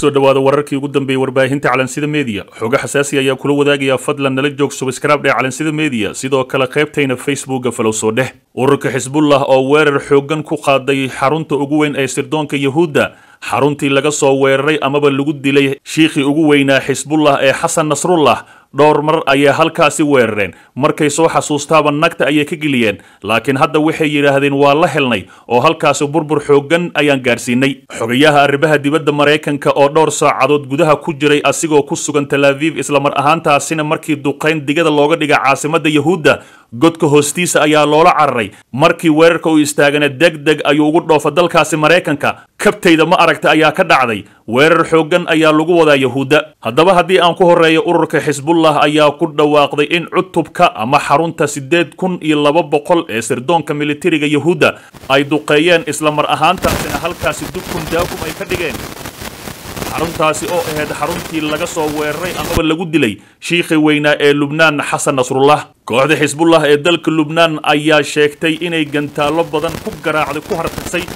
soo dhawaada wararkii ugu dambeeyey warbaahinta calansida media xogo xasaasi ayaa kula wadaagaya fadlan nala joog subskraib dhe calansida media sidoo kale qaybtayna facebookga falow soo dheh ururka xisbullah oo weerar xooggan ku qaaday xarunta ugu weyn ee sirdoonka yahuudda xaruntii laga soo weeraray amaba lagu dilay shiikhii ugu weynaa xisbullah ee xasan nasrullah dhowr mar ayay halkaasi weerareen markay soo xasuustaaba nagta ayay ka geliyeen laakiin hadda waxay yidhaahdeen waa la helnay oo halkaasi burbur xooggan ayaan gaadhsiinay xogayaha arrimaha dibadda maraykanka oo dhowr saacadood gudaha ku jiray asigoo ku sugan talaaviif islamar ahaantaasina markii duqayn digada looga dhigay caasimadda yahuudda godka hoostiisa ayaa loola cararay markii weerarka uu istaagana deg deg ayuu ugu dhoofa dalkaasi maraykanka kabtayda ma aragta ayaa ka dhacday weerar xooggan ayaa lagu wadaa yahuudda haddaba haddii aan ku horreeyo ururka xisbullah ayaa ku dhawaaqday in cutubka ama xarunta siddeed kun iyo laba boqol ee sirdoonka militariga yahuudda ay duqeeyeen isla mar ahaantaasina halkaasi dubkum daakum ay ka dhigeen xaruntaasi oo ahayd xaruntii laga soo weeraray amaba lagu dilay shiikhi weynaa ee lubnaan xasan nasrullah kooxda xisbullah ee dalka lubnaan ayaa sheegtay inay gantaallo badan ku garaacday ku hartagsay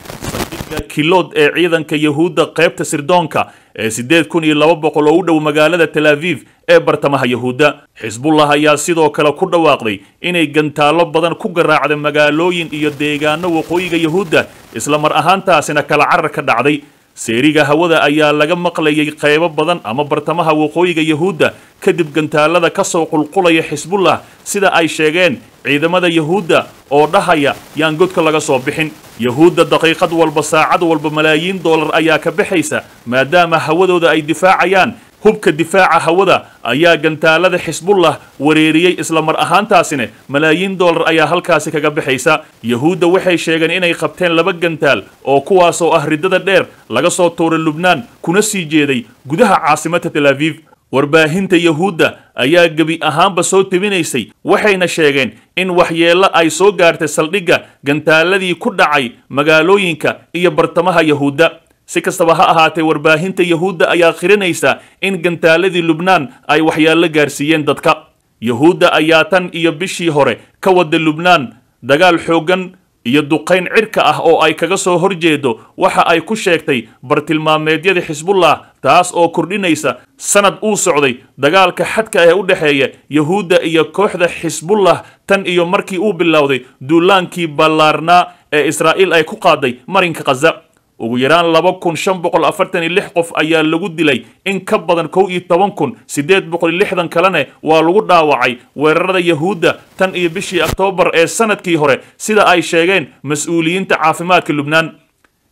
dumarka kilood ee ciidanka yahuudda qaybta sirdoonka ee siddeed kun iyo laba boqol oo u dhow magaalada tal aviv ee bartamaha yahuudda xisbullah ayaa sidoo kale ku dhawaaqday inay gantaallo badan ku garaacda magaalooyin iyo deegaano waqooyiga yahuudda isla mar ahaantaasina kala carar ka dhacday seeriga hawada ayaa laga maqlayay qaybo badan ama bartamaha waqooyiga yahuudda kadib gantaalada ka soo qulqulaya xisbullah sida ay sheegeen ciidamada yahuudda oo dhahaya yaan godka laga soo bixin yahuudda daqiiqad walba saacad walba malaayiin doolar ayaa ka baxaysa maadaama hawadooda ay difaacayaan hubka difaaca hawada ayaa gantaalada xisbullah wareeriyey isla mar ahaantaasine malaayiin doolar ayaa halkaasi kaga baxaysa yahuudda waxay sheegeen inay qabteen laba gantaal oo kuwaasoo ah riddada dheer laga soo tuuray lubnaan kuna sii jeeday gudaha caasimada tel aviif warbaahinta yahuudda ayaa gebi ahaanba soo tebinaysay waxayna sheegeen in waxyeello ay soo gaartay saldhigga gantaaladii ku dhacay magaalooyinka iyo bartamaha yahuudda si kastaba ha ahaatee warbaahinta yuhuudda ayaa khirinaysa in gantaaladii lubnaan ay waxyeello gaarsiiyeen dadka yahuudda ayaa tan iyo bishii hore ka wada lubnaan dagaal xooggan iyo duqayn cirka ah oo ay kaga soo horjeedo waxa ay ku sheegtay bartilmaameedyada xisbullah taas oo kordhinaysa sanad uu socday dagaalka xadka ee u dhexeeya yahuudda iyo kooxda xisbullah tan iyo markii uu bilowday duulaankii ballaarnaa ee israa'iil ay ku qaaday marinka khaza ugu yaraan laba kun shan boqol afartan iyo lix qof ayaa lagu dilay in ka badan kow iyo toban kun siddeed boqol iyo lixdan kalene waa lagu dhaawacay weerarada yahuudda tan iyo bishii oktoobar ee sanadkii hore sida ay sheegeen mas-uuliyiinta caafimaadka lubnaan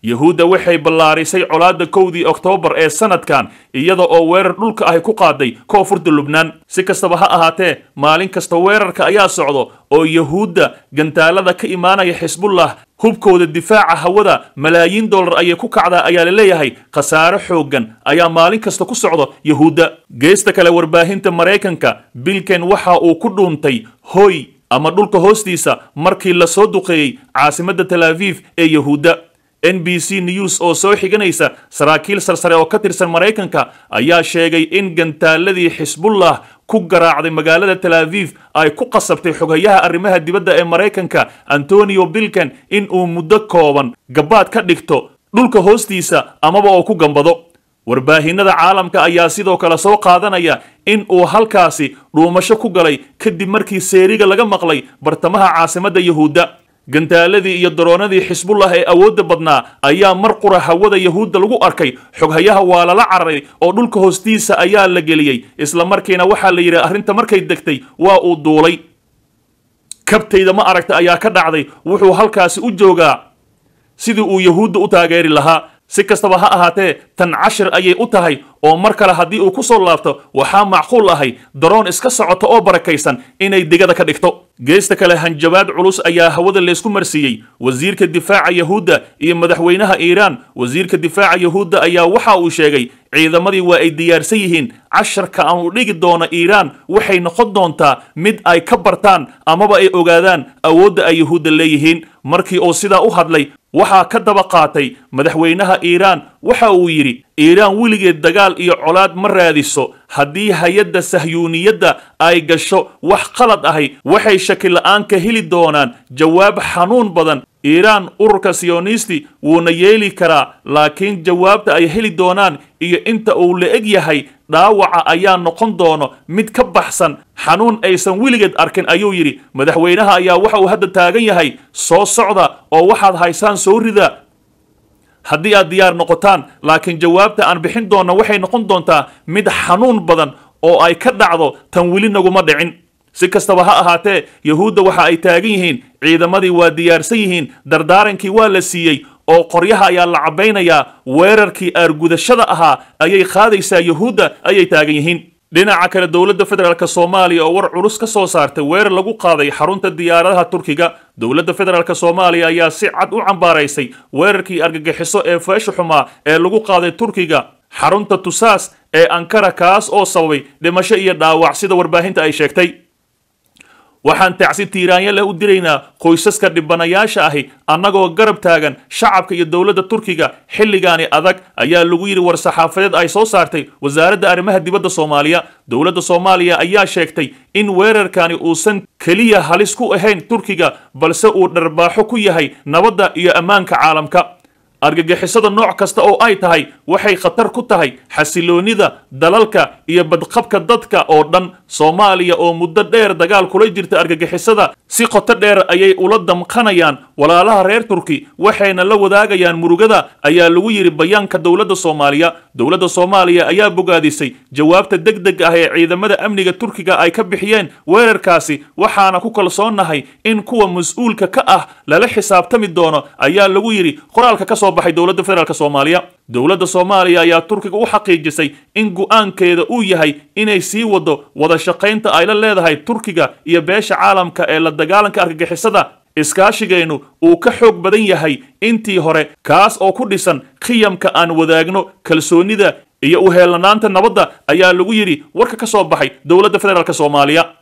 yahuudda waxay ballaarisay colaadda kowdii oktoobar ee sanadkan iyada oo weerar dhulka ahi ku qaaday koonfurta lubnaan si kastaba ha ahaatee maalin kasta weerarka ayaa socdo oo yahuudda gantaalada ka imaanaya xisbullah hubkooda difaaca hawada malaayiin doolar ayay ku kacdaa ayaa la leeyahay khasaare xooggan ayaa maalin kasta ku socdo yahuudda geesta kale warbaahinta maraykanka bilken waxa uu ku dhuuntay hoy ama dhulka hoostiisa markii la soo duqeeyey caasimadda talaafif ee yahuudda n b c news oo soo xiganaysa saraakiil sarsare oo ka tirsan maraykanka ayaa sheegay in gantaaladii xisbullah ku garaacday magaalada tel aviv ay ku qasabtay xogayaha arrimaha dibadda ee maraykanka antonio bilkan in uu muddo kooban gabaad ka dhigto dhulka hoostiisa amaba oo ku gambado warbaahinada caalamka ayaa sidoo kale soo qaadanaya in uu halkaasi dhuumasho ku galay kadib markii seeriga laga maqlay bartamaha caasimadda yuhuudda gantaaladii iyo daroonadii xisbullah ee awoodda badnaa ayaa mar qura hawada yahuudda lagu arkay xoghayaha waa lala cararay oo dhulka hoostiisa ayaa la geliyey isla islamarkiina waxaa la yidhi arrinta markay degtay waa uu duulay kabtayda ma aragta ayaa ka dhacday wuxuu halkaasi u joogaa sidii uu yahuudda u taageeri lahaa si kastaba ha ahaatee tan cashir ayay u tahay oo mar kale haddii uu ku soo laabto waxaa macquul ahay daroon iska socoto oo barakaysan inay digada ka dhigto geesta kale hanjabaad culus ayaa hawada laysku marsiiyey wasiirka difaaca yahuudda iyo madaxweynaha iiraan wasiirka difaaca yahuudda ayaa waxa uu sheegay ciidamadii waa ay diyaarsan yihiin casharka aanu dhigi doono iiraan waxay noqon doontaa mid ay ka bartaan amaba ay ogaadaan awoodda ay yahuudda leeyihiin markii uu sidaa u hadlay waxaa ka daba qaatay madaxweynaha iiraan waxa uu yidhi iiraan weligeed dagaal iyo colaad ma raadiso haddii hay-adda sahyuuniyadda ay gasho wax qalad ahay waxay shakila'aan ka heli doonaan jawaab xanuun badan iiraan ururka siyoniisti wuuna yeeli karaa laakiin jawaabta ay heli doonaan iyo inta uu la eg yahay dhaawaca ayaa noqon doono mid ka baxsan xanuun aysan weligeed arkin ayuu yidhi madaxweynaha ayaa waxa uu hadda taagan yahay soo socda oo waxaad haysaan soo rida haddii aad diyaar noqotaan laakiin jawaabta aan bixin doonna waxay noqon doontaa mid xanuun badan oo ay ka dhacdo tan weli naguma dhicin si kastaba ha ahaatee yahuudda waxa ay taagan yihiin ciidamadii waa diyaarsan yihiin dardaarankii waa la siiyey oo qoryaha ayaa la cabaynayaa weerarkii aargudashada ahaa ayay qaadaysaa yahuudda ayay taagan yihiin dhinaca kale dowladda federaalk soomaaliya oo war culus ka soo saartay weerar lagu qaaday xarunta diyaaradaha turkiga dowladda federaalk soomaaliya ayaa si cad u cambaaraysay weerarkii argagixiso ee feesha xumaa ee lagu qaaday turkiga xarunta tusaas ee ankara kaas oo sababay dhimasho iyo dhaawac sida warbaahinta ay sheegtay waxaan tacsi tiiraanya leh u diraynaa qoysaska dhibanayaasha ahi annagoo garab taagan shacabka iyo dowladda turkiga xilligaani adag ayaa lagu yidhi war-saxaafadeed ay soo saartay wasaaradda arrimaha dibadda soomaaliya dowladda soomaaliya ayaa sheegtay in weerarkani uusan keliya halis ku ahayn turkiga balse uu dharbaaxo ku yahay nabadda iyo ammaanka caalamka argagixisada nooc kasta oo ay tahay waxay khatar ku tahay xasiloonnida dalalka iyo badqabka dadka oo dhan soomaaliya oo muddo dheer dagaal kula jirta argagixisada si qoto dheer ayay ula damqanayaan walaalaha reer turki waxayna la wadaagayaan murugada ayaa lagu yidhi bayaanka dowladda soomaaliya dowladda soomaaliya ayaa bogaadisay jawaabta deg deg ah ee ciidamada amniga turkiga ay ka bixiyeen weerarkaasi waxaana ku kalsoonnahay in kuwa mas-uulka ka ah lala xisaabtami doono ayaa lagu yidhi qoraalka kasoo soo baxay dowladda federaalk soomaaliya dowladda soomaaliya ayaa turkiga u xaqiijisay in go'aankeeda uu yahay inay sii waddo wada shaqaynta ay la leedahay turkiga iyo beesha caalamka ee la dagaalanka argagixisada iskaashigeennu uu ka xoog badan yahay intii hore kaas oo ku dhisan qiyamka aan wadaagno kalsoonida iyo uheellanaanta nabadda ayaa lagu yidhi warka ka soo baxay dowladda federaalk soomaaliya